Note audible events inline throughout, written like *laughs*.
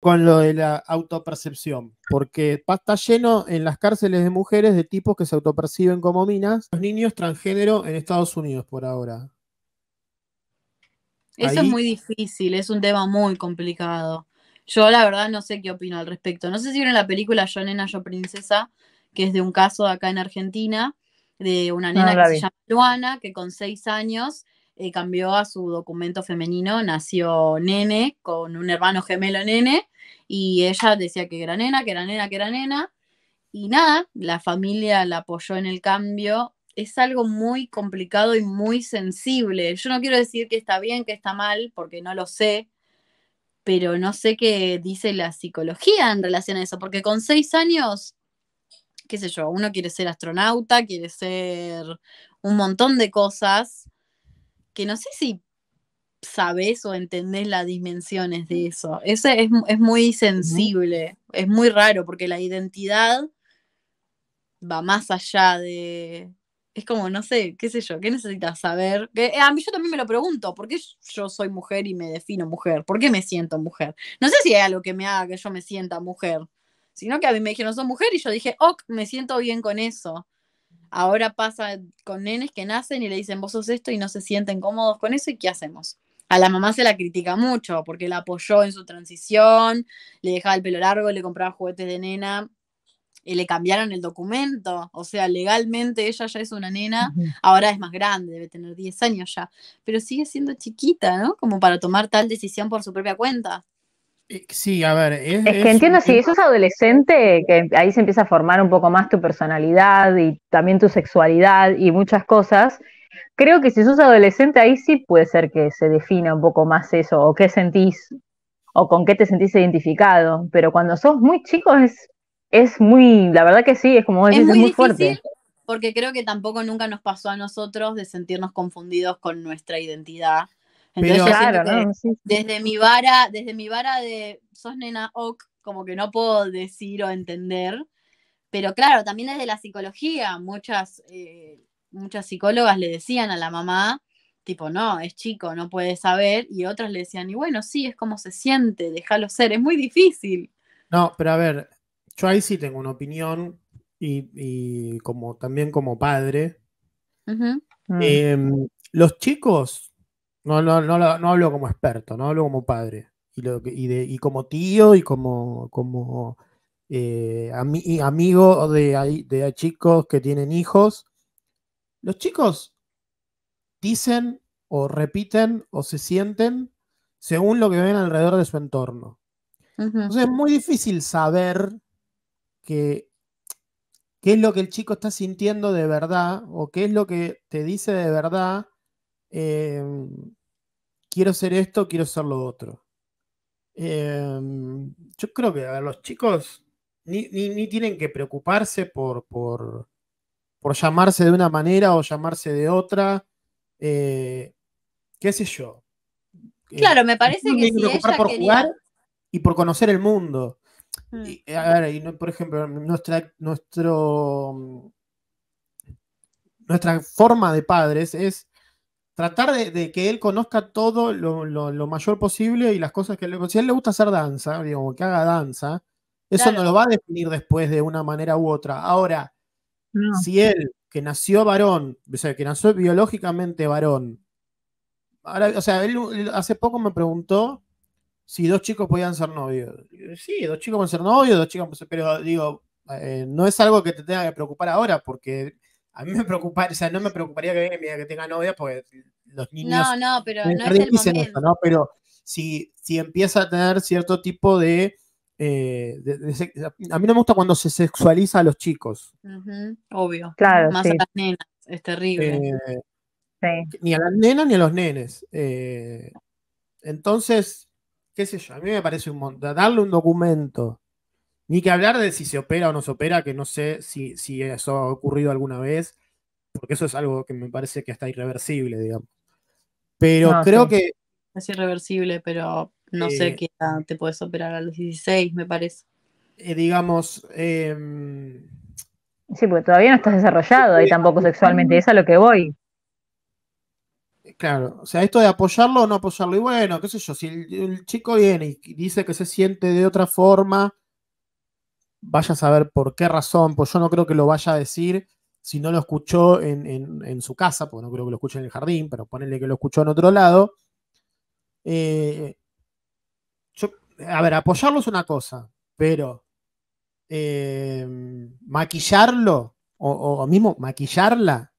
con lo de la autopercepción, porque está lleno en las cárceles de mujeres de tipos que se autoperciben como minas, los niños transgénero en Estados Unidos por ahora. Eso es muy difícil, es un tema muy complicado. Yo la verdad no sé qué opino al respecto. No sé si vieron la película Yo nena, yo princesa, que es de un caso acá en Argentina, de una ah, nena que se llama Luana, que con seis años eh, cambió a su documento femenino, nació nene, con un hermano gemelo nene, y ella decía que era nena, que era nena, que era nena. Y nada, la familia la apoyó en el cambio. Es algo muy complicado y muy sensible. Yo no quiero decir que está bien, que está mal, porque no lo sé, pero no sé qué dice la psicología en relación a eso, porque con seis años, qué sé yo, uno quiere ser astronauta, quiere ser un montón de cosas, que no sé si sabes o entendés las dimensiones de eso. Ese es, muy sensible, es muy raro porque la identidad va más allá de... Es como, no sé, qué sé yo, ¿qué necesitas saber? Que, eh, a mí yo también me lo pregunto, ¿por qué yo soy mujer y me defino mujer? ¿Por qué me siento mujer? No sé si hay algo que me haga que yo me sienta mujer, sino que a mí me dijeron, soy mujer y yo dije, oh, me siento bien con eso. Ahora pasa con nenes que nacen y le dicen, vos sos esto y no se sienten cómodos con eso y ¿qué hacemos? A la mamá se la critica mucho porque la apoyó en su transición, le dejaba el pelo largo, le compraba juguetes de nena, y le cambiaron el documento. O sea, legalmente ella ya es una nena, ahora es más grande, debe tener 10 años ya, pero sigue siendo chiquita, ¿no? Como para tomar tal decisión por su propia cuenta. Eh, sí, a ver. Es, que es, entiendo, sos adolescente, que ahí se empieza a formar un poco más tu personalidad y también tu sexualidad y muchas cosas. Creo que si sos adolescente ahí sí puede ser que se defina un poco más eso, o qué sentís, o con qué te sentís identificado, pero cuando sos muy chico es, es muy, la verdad que sí, es como es muy, es fuerte. Porque creo que tampoco nunca nos pasó a nosotros de sentirnos confundidos con nuestra identidad. Entonces, claro, desde mi vara, desde mi vara de sos nena ok, como que no puedo decir o entender. Pero claro, también desde la psicología, muchas eh, muchas psicólogas le decían a la mamá, tipo, no, es chico, no puede saber, y otras le decían, y bueno, sí, es como se siente, déjalo ser, es muy difícil. No, pero a ver, yo ahí sí tengo una opinión, y, como también como padre, mm. em, los chicos, no, no, no, no, hablo como experto, no hablo como padre, y, lo, como tío, y como, como eh, amigo de, de chicos que tienen hijos, los chicos dicen o repiten o se sienten según lo que ven alrededor de su entorno. Entonces es muy difícil saber qué es lo que el chico está sintiendo de verdad o qué es lo que te dice de verdad, em, quiero ser esto, quiero ser lo otro. Em, yo creo que los chicos ni, tienen que preocuparse por por llamarse de una manera o llamarse de otra, eh, qué sé yo. Eh, claro, me parece que si por jugar y por conocer el mundo. Mm. Eh, por ejemplo, nuestra, nuestro, nuestra forma de padres es tratar de, que él conozca todo lo, mayor posible y las cosas que le... Si a él le gusta hacer danza, digo, que haga danza, eso no lo va a definir después de una manera u otra. Ahora, si él, que nació varón, o sea, que nació biológicamente varón, ahora, o sea, él hace poco me preguntó si dos chicos podían ser novios. Sí, dos chicos pueden ser novios, dos chicos. pero digo, eh, no es algo que te tenga que preocupar ahora, porque a mí me preocupa, o sea, no me preocuparía que venga que tenga novia, porque los niños. No, no, pero no es el momento. Pero si, si empieza a tener cierto tipo de eh, a mí no me gusta cuando se sexualiza a los chicos. obvio. Claro. Más a las nenas, es terrible. Eh, ni a las nenas ni a los nenes. Eh, entonces, qué sé yo, a mí me parece un montón. Darle un documento. Ni que hablar de si se opera o no se opera, que no sé si, eso ha ocurrido alguna vez, porque eso es algo que me parece que está irreversible, digamos. Pero creo que. Es irreversible, pero no sé eh, qué te puedes operar a los 16, me parece. Eh, digamos. Em, sí, porque todavía no estás desarrollado y eh, tampoco sexualmente, es a lo que voy. Claro, o sea, esto de apoyarlo o no apoyarlo, y bueno, qué sé yo, si el, chico viene y dice que se siente de otra forma, vaya a saber por qué razón, pues yo no creo que lo vaya a decir si no lo escuchó en, su casa, porque no creo que lo escuche en el jardín, pero ponerle que lo escuchó en otro lado a ver, apoyarlo es una cosa, pero eh, maquillarlo o, mismo maquillarla,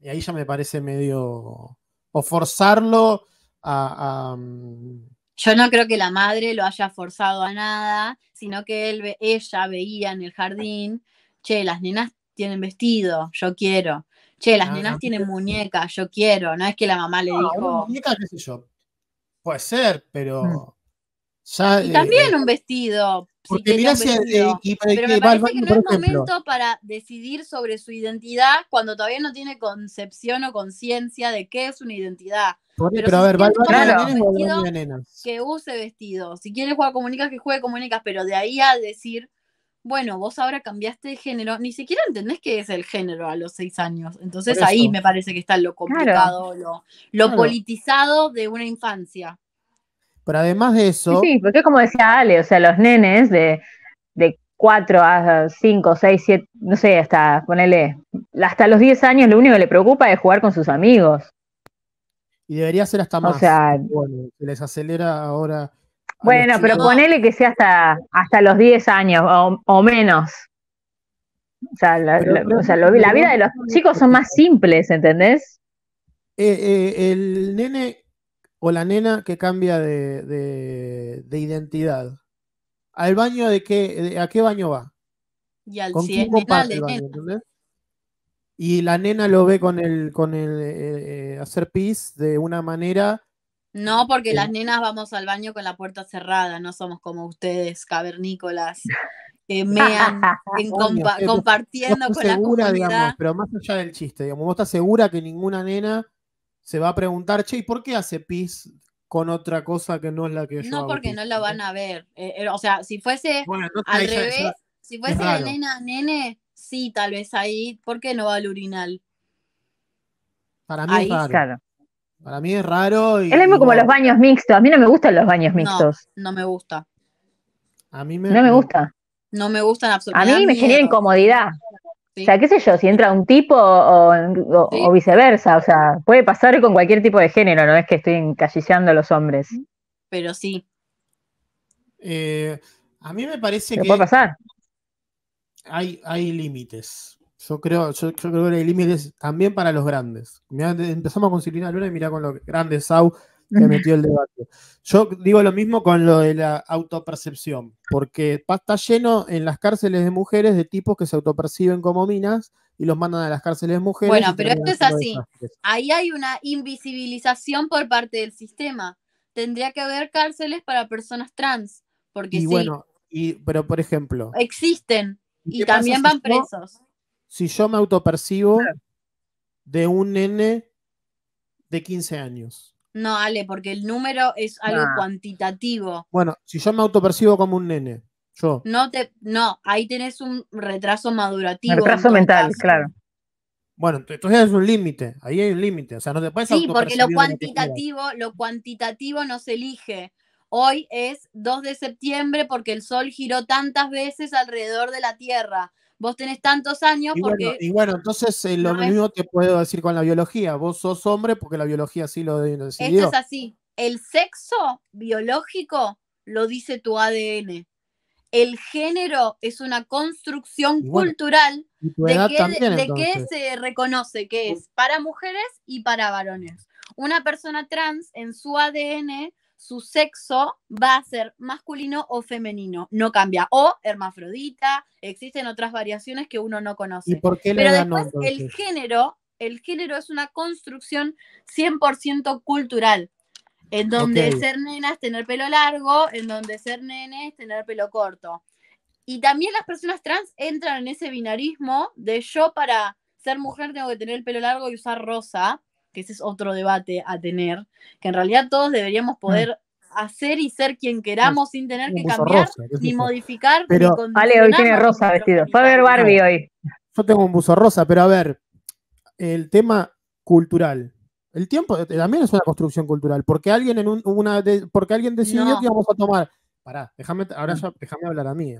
y ahí ya me parece medio. o forzarlo a, mm, yo no creo que la madre lo haya forzado a nada, sino que ella veía en el jardín, che, las nenas tienen vestido, yo quiero. Che, las ah, nenas tienen muñecas, yo quiero. No es que la mamá le no, dijo. Muñeca, qué sé yo. Puede ser, pero. Mm y eh, también eh, un vestido. Pero me parece que no es momento para decidir sobre su identidad cuando todavía no tiene concepción o conciencia de qué es una identidad. Pero, a ver, que use vestido. Si quiere jugar comunicas, que juegue comunicas, pero de ahí a decir, bueno, vos ahora cambiaste de género, ni siquiera entendés qué es el género a los seis años. Entonces ahí me parece que está lo complicado, lo, politizado de una infancia. Pero además de eso. Sí, sí, porque como decía Ale, o sea, los nenes de, 4 a 5, 6, 7, no sé, hasta, ponele, hasta los 10 años lo único que le preocupa es jugar con sus amigos. Y debería ser hasta más. O sea, bueno, se les acelera ahora. Bueno, pero ponele que sea hasta, hasta los 10 años o, menos. O sea, la, vida de los chicos son más simples, ¿entendés? Eh, eh, el nene o la nena que cambia de, identidad. ¿Al baño de qué? ¿A qué baño va? Y al ¿Con Y la nena lo ve con el, con el eh, hacer pis de una manera. No, porque las nenas vamos al baño con la puerta cerrada, no somos como ustedes, cavernícolas, que *laughs* mean compartiendo con la comunidad. pero más allá del chiste, digamos, vos estás segura que ninguna nena se va a preguntar, che, ¿y por qué hace pis con otra cosa que no es la que yo No, porque no la van a ver. Eh, eh, o sea, si fuese al revés, si fuese la nena nene, sí, tal vez ahí, ¿por qué no va al urinal? Para mí es raro. Para mí es raro. Y, es como los baños mixtos. A mí no me gustan los baños mixtos. No, me gusta. A mí me, no me gusta. No me gustan absolutamente. A mí me genera incomodidad. O sea, qué sé yo, si entra un tipo o, viceversa, o sea, puede pasar con cualquier tipo de género, no es que estoy encasillando a los hombres. Pero sí. Eh, a mí me parece que... puede pasar? Hay, hay límites. Yo creo, que hay límites también para los grandes. empezamos con Silvina Luna y mirá con los grandes Sau que metió el debate. Yo digo lo mismo con lo de la autopercepción, porque está lleno en las cárceles de mujeres de tipos que se autoperciben como minas y los mandan a las cárceles de mujeres. Bueno, pero esto es así. Ahí hay una invisibilización por parte del sistema. Tendría que haber cárceles para personas trans, porque y sí, bueno, pero por ejemplo. Existen y también van presos. si yo me autopercibo de un nene de 15 años no, Ale, porque el número es algo ah. cuantitativo. Bueno, si yo me autopercibo como un nene, yo. No, te, no, ahí tenés un retraso madurativo. Retraso mental, claro. Bueno, entonces es un límite, ahí hay un límite, o sea, no te Sí, porque lo cuantitativo, lo, cuantitativo no se elige. Hoy es 2 de septiembre porque el sol giró tantas veces alrededor de la Tierra vos tenés tantos años porque... y bueno, entonces eh, lo mismo te puedo decir con la biología, vos sos hombre porque la biología sí lo decidió. Esto es así, el sexo biológico lo dice tu ADN. El género es una construcción cultural de, de qué se reconoce que es para mujeres y para varones. Una persona trans en su ADN su sexo va a ser masculino o femenino, no cambia. O hermafrodita, existen otras variaciones que uno no conoce. Pero después el género, el género es una construcción 100% cultural, en donde ser nena es tener pelo largo, en donde ser nene es tener pelo corto. Y también las personas trans entran en ese binarismo de yo para ser mujer tengo que tener el pelo largo y usar rosa que ese es otro debate a tener, que en realidad todos deberíamos mm. poder hacer y ser quien queramos sin tener que cambiar, ni modificar, pero, hoy tiene rosa vestido. Fue a ver Barbie hoy. Yo tengo un buzo rosa, pero a ver, el tema cultural. El tiempo también es una construcción cultural, porque alguien en una porque alguien decidió que íbamos a tomar. Pará, déjame, ahora déjame hablar a mí.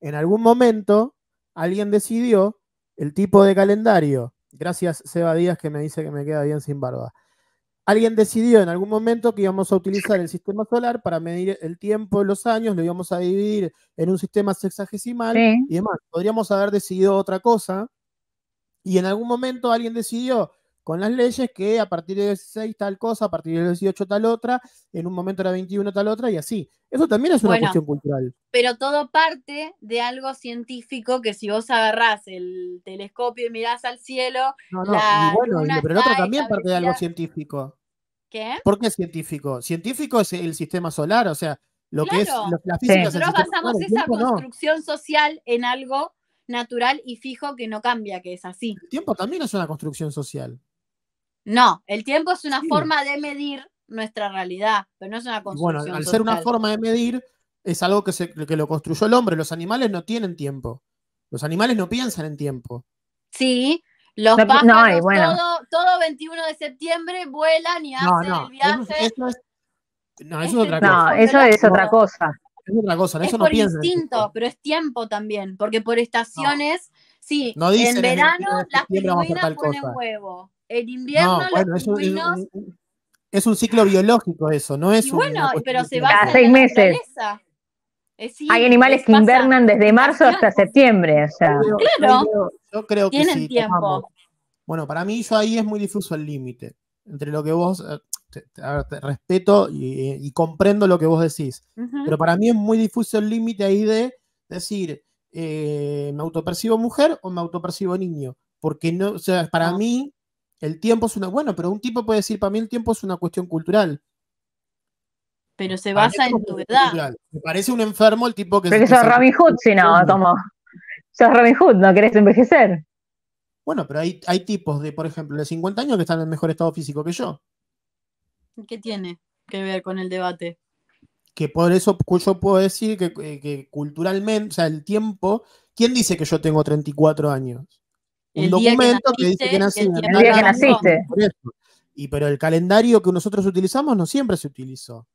En algún momento alguien decidió el tipo de calendario Gracias, Seba Díaz, que me dice que me queda bien sin barba. Alguien decidió en algún momento que íbamos a utilizar el sistema solar para medir el tiempo, los años, lo íbamos a dividir en un sistema sexagesimal y demás. Podríamos haber decidido otra cosa. Y en algún momento alguien decidió con las leyes que a partir de 16 tal cosa, a partir de 18 tal otra, en un momento era 21 tal otra y así. Eso también es una cuestión cultural. Pero todo parte de algo científico que si vos agarrás el telescopio y mirás al cielo, no, la pero el otro también parte de algo científico. ¿Qué? ¿Por qué científico? Científico es el sistema solar, o sea, lo que es la física. Sí. Nosotros basamos esa construcción social en algo natural y fijo que no cambia, que es así. El tiempo también es una construcción social. No, el tiempo es una forma de medir nuestra realidad, pero no es una construcción. Bueno, al ser una forma de medir, es algo que, se, lo construyó el hombre. Los animales no tienen tiempo. Los animales no piensan en tiempo. Sí, los pájaros todo, todo, 21 de septiembre vuelan y hacen no, el viaje. Eso, es, no, eso es otra cosa. No, eso es otra cosa. Es otra cosa, por instinto, pero es tiempo también, porque por estaciones, sí, en verano las pingüinas ponen huevo. En invierno Es un, ciclo *gasps* biológico eso, no es bueno, pero se va seis meses. hay animales que invernan desde marzo hasta septiembre. Claro. Yo creo, que tienen sí, tiempo. Bueno, para mí yo ahí es muy difuso el límite entre lo que vos eh, respeto y, comprendo lo que vos decís, pero para mí es muy difuso el límite ahí de decir eh, me autopercibo mujer o me autopercibo niño, porque no, o sea, para ah. mí el tiempo es una. Bueno, pero un tipo puede decir, para mí el tiempo es una cuestión cultural. Pero se basa en tu edad. Me parece un enfermo el tipo que. Pero que sos Robin Hood, si no, como. Sos Robin Hood, no querés envejecer. Bueno, pero hay, hay tipos de, por ejemplo, de 50 años que están en mejor estado físico que yo. ¿Qué tiene que ver con el debate? Que por eso yo puedo decir que, eh, que culturalmente, o sea, el tiempo. ¿Quién dice que yo tengo 34 años? un documento que, dice que naciste. El día que naciste. Y pero el calendario que nosotros utilizamos no siempre se utilizó.